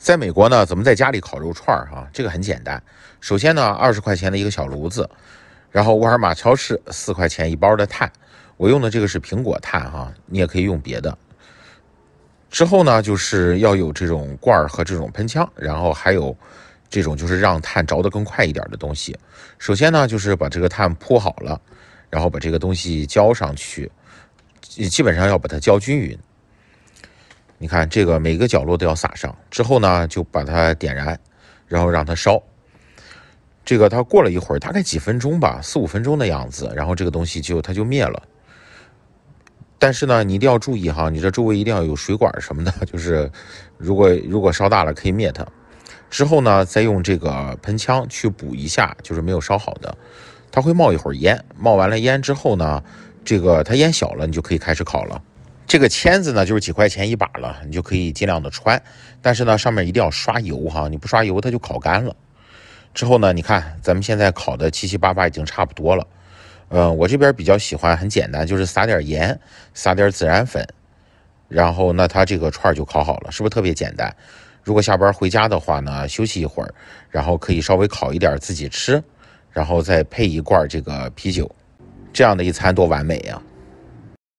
在美国呢，怎么在家里烤肉串儿啊？这个很简单。首先呢，二十块钱的一个小炉子，然后沃尔玛超市四块钱一包的炭，我用的这个是苹果炭哈，你也可以用别的。之后呢，就是要有这种罐儿和这种喷枪，然后还有这种就是让炭着得更快一点的东西。首先呢，就是把这个炭铺好了，然后把这个东西浇上去，基本上要把它浇均匀。你看这个每个角落都要撒上，之后呢就把它点燃，然后让它烧。这个它过了一会儿，大概几分钟吧，四五分钟的样子，然后这个东西就它就灭了。但是呢你一定要注意哈，你这周围一定要有水管什么的，就是如果如果烧大了可以灭它。之后呢再用这个喷枪去补一下，就是没有烧好的，它会冒一会儿烟，冒完了烟之后呢，这个它烟小了，你就可以开始烤了。这个签子呢，就是几块钱一把了，你就可以尽量的穿，但是呢，上面一定要刷油哈，你不刷油它就烤干了。之后呢，你看咱们现在烤的七七八八已经差不多了，嗯，我这边比较喜欢很简单，就是撒点盐，撒点孜然粉，然后那它这个串就烤好了，是不是特别简单？如果下班回家的话呢，休息一会儿，然后可以稍微烤一点自己吃，然后再配一罐这个啤酒，这样的一餐多完美呀！